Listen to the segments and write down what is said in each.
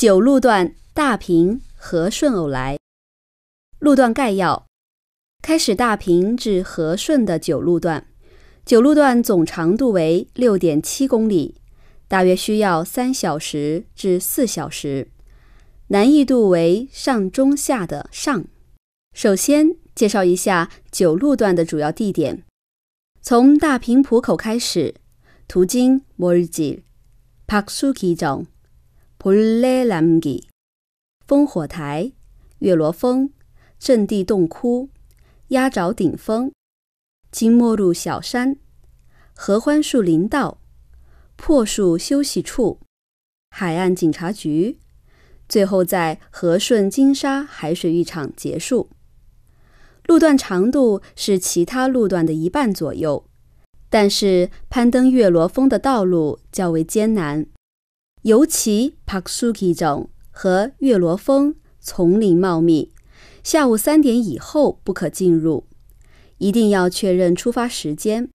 九路段大平和顺偶来路段概要：开始大平至和顺的九路段，九路段总长度为六点七公里，大约需要三小时至四小时。难易度为上中下的上。首先介绍一下九路段的主要地点：从大平浦口开始，途经摩尔吉、朴苏基等。普雷兰吉烽火台、月罗峰、阵地洞窟、压着顶峰、金末路小山、合欢树林道、破树休息处、海岸警察局，最后在和顺金沙海水浴场结束。路段长度是其他路段的一半左右，但是攀登月罗峰的道路较为艰难。尤其帕克苏基种和月罗峰丛林茂密，下午三点以后不可进入，一定要确认出发时间。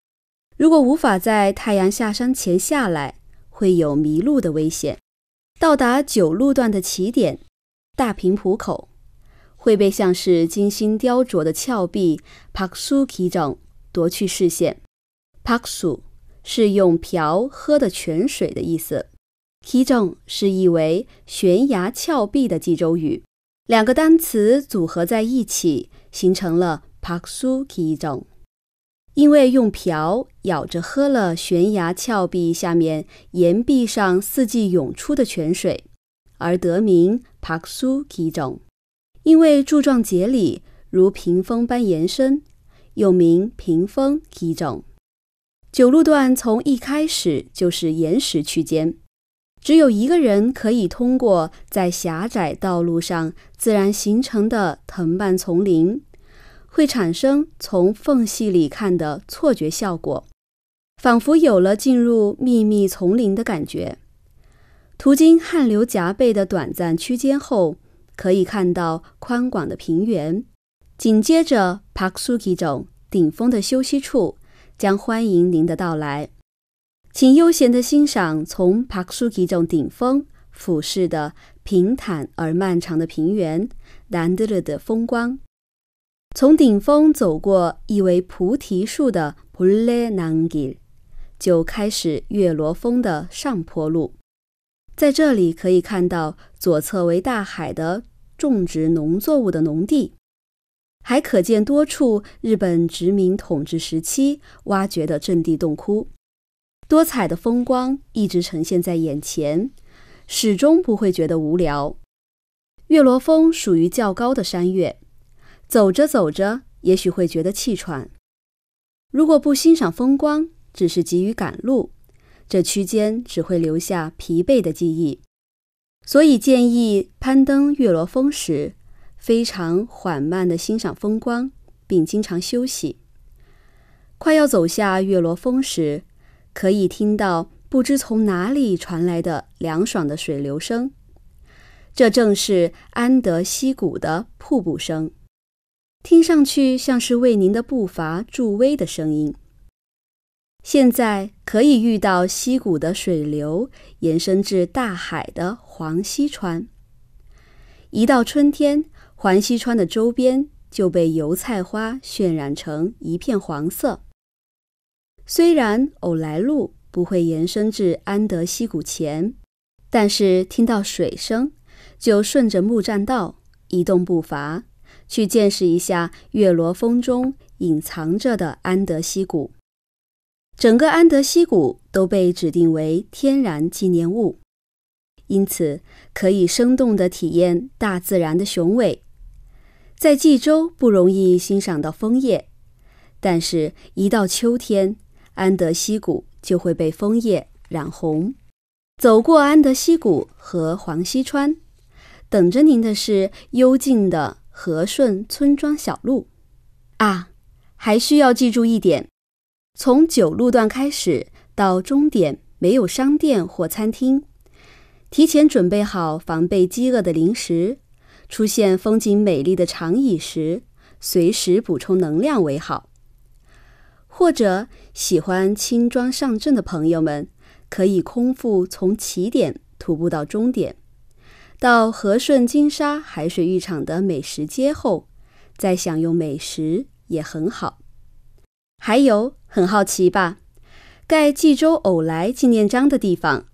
如果无法在太阳下山前下来，会有迷路的危险。到达九路段的起点大平浦口，会被像是精心雕琢的峭壁帕克苏基种夺去视线。帕克苏是用瓢喝的泉水的意思。Kijong 是意为悬崖峭壁的济州语，两个单词组合在一起形成了 Paksu Kijong，因为用瓢舀着喝了悬崖峭壁下面岩壁上四季涌出的泉水而得名 Paksu Kijong。因为柱状节理如屏风般延伸，又名屏风 Kijong。九路段从一开始就是岩石区间。只有一个人可以通过在狭窄道路上自然形成的藤蔓丛林，会产生从缝隙里看的错觉效果，仿佛有了进入秘密丛林的感觉。途经汗流浃背的短暂区间后，可以看到宽广的平原。紧接着，Paksuki 顶峰的休息处将欢迎您的到来。请悠闲地欣赏从帕克苏吉中顶峰俯视的平坦而漫长的平原，难得的风光。从顶峰走过一为菩提树的普莱南吉，就开始越罗峰的上坡路。在这里可以看到，左侧为大海的种植农作物的农地，还可见多处日本殖民统治时期挖掘的阵地洞窟。多彩的风光一直呈现在眼前，始终不会觉得无聊。月罗峰属于较高的山岳，走着走着，也许会觉得气喘。如果不欣赏风光，只是急于赶路，这区间只会留下疲惫的记忆。所以建议攀登月罗峰时，非常缓慢地欣赏风光，并经常休息。快要走下月罗峰时。可以听到不知从哪里传来的凉爽的水流声，这正是安德溪谷的瀑布声，听上去像是为您的步伐助威的声音。现在可以遇到溪谷的水流延伸至大海的黄溪川。一到春天，黄溪川的周边就被油菜花渲染成一片黄色。虽然偶来路不会延伸至安德溪谷前，但是听到水声，就顺着木栈道移动步伐，去见识一下月罗峰中隐藏着的安德溪谷。整个安德溪谷都被指定为天然纪念物，因此可以生动地体验大自然的雄伟。在冀州不容易欣赏到枫叶，但是，一到秋天。安德溪谷就会被枫叶染红。走过安德溪谷和黄溪川，等着您的是幽静的和顺村庄小路。啊，还需要记住一点：从九路段开始到终点没有商店或餐厅，提前准备好防备饥饿的零食。出现风景美丽的长椅时，随时补充能量为好。或者喜欢轻装上阵的朋友们，可以空腹从起点徒步到终点，到和顺金沙海水浴场的美食街后，再享用美食也很好。还有很好奇吧？盖济州偶来纪念章的地方，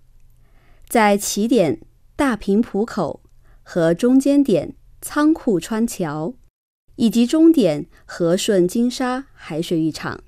在起点大平浦口和中间点仓库川桥，以及终点和顺金沙海水浴场。